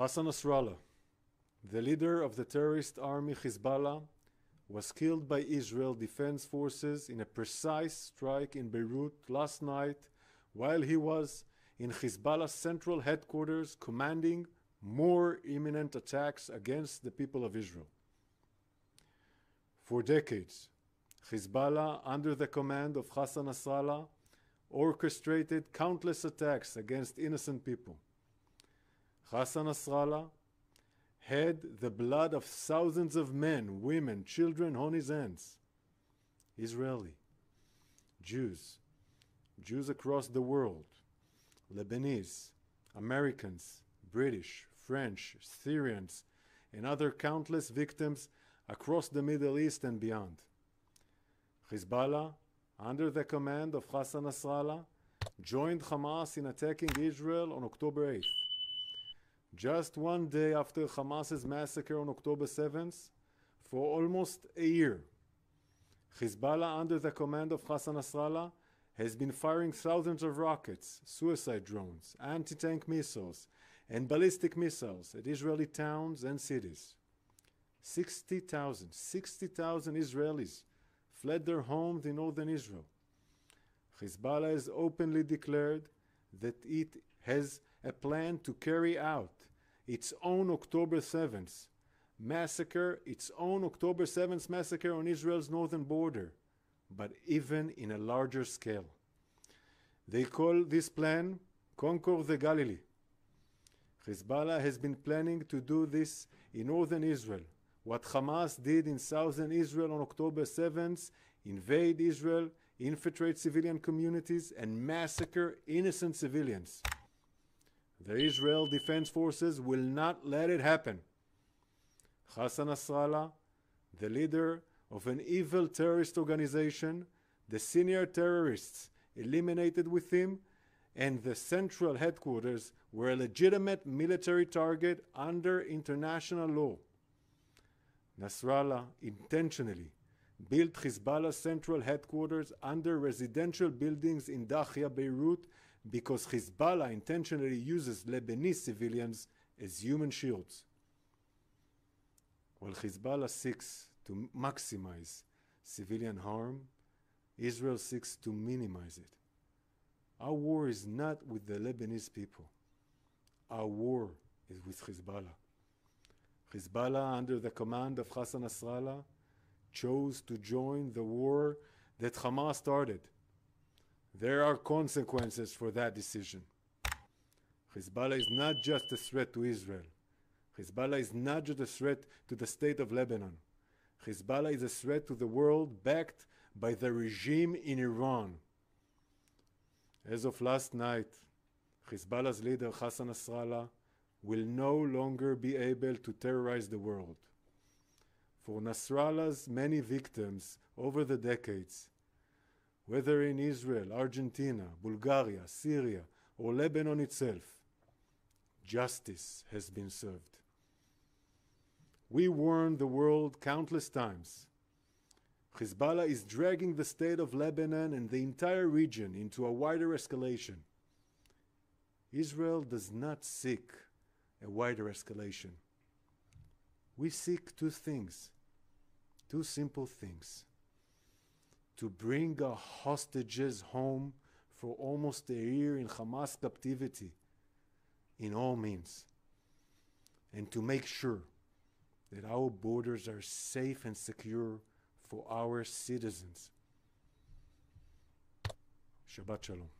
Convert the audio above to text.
Hassan Nasrallah, the leader of the terrorist army Hezbollah, was killed by Israel Defense Forces in a precise strike in Beirut last night while he was in Hezbollah's central headquarters commanding more imminent attacks against the people of Israel. For decades, Hezbollah, under the command of Hassan Nasrallah, orchestrated countless attacks against innocent people. Hassan Nasrallah had the blood of thousands of men, women, children on his hands. Israeli, Jews, Jews across the world, Lebanese, Americans, British, French, Syrians, and other countless victims across the Middle East and beyond. Hezbollah, under the command of Hassan Nasrallah, joined Hamas in attacking Israel on October 8th. Just one day after Hamas's massacre on October 7th, for almost a year, Hezbollah, under the command of Hassan Nasrallah, has been firing thousands of rockets, suicide drones, anti tank missiles, and ballistic missiles at Israeli towns and cities. 60,000, 60,000 Israelis fled their homes in northern Israel. Hezbollah has openly declared that it has a plan to carry out its own October 7th massacre, its own October 7th massacre on Israel's northern border, but even in a larger scale. They call this plan Conquer the Galilee. Hezbollah has been planning to do this in northern Israel. What Hamas did in southern Israel on October 7th invade Israel, infiltrate civilian communities, and massacre innocent civilians. The Israel Defense Forces will not let it happen. Hassan Nasrallah, the leader of an evil terrorist organization, the senior terrorists eliminated with him, and the central headquarters were a legitimate military target under international law. Nasrallah intentionally built Hezbollah's central headquarters under residential buildings in Dahia, Beirut, because Hezbollah intentionally uses Lebanese civilians as human shields. While Hezbollah seeks to maximize civilian harm, Israel seeks to minimize it. Our war is not with the Lebanese people. Our war is with Hezbollah. Hezbollah, under the command of Hassan Nasrallah, chose to join the war that Hamas started there are consequences for that decision. Hezbollah is not just a threat to Israel. Hezbollah is not just a threat to the state of Lebanon. Hezbollah is a threat to the world backed by the regime in Iran. As of last night, Hezbollah's leader Hassan Nasrallah will no longer be able to terrorize the world. For Nasrallah's many victims over the decades, whether in Israel, Argentina, Bulgaria, Syria, or Lebanon itself, justice has been served. We warned the world countless times. Hezbollah is dragging the state of Lebanon and the entire region into a wider escalation. Israel does not seek a wider escalation. We seek two things, two simple things to bring our hostages home for almost a year in Hamas captivity in all means, and to make sure that our borders are safe and secure for our citizens. Shabbat Shalom.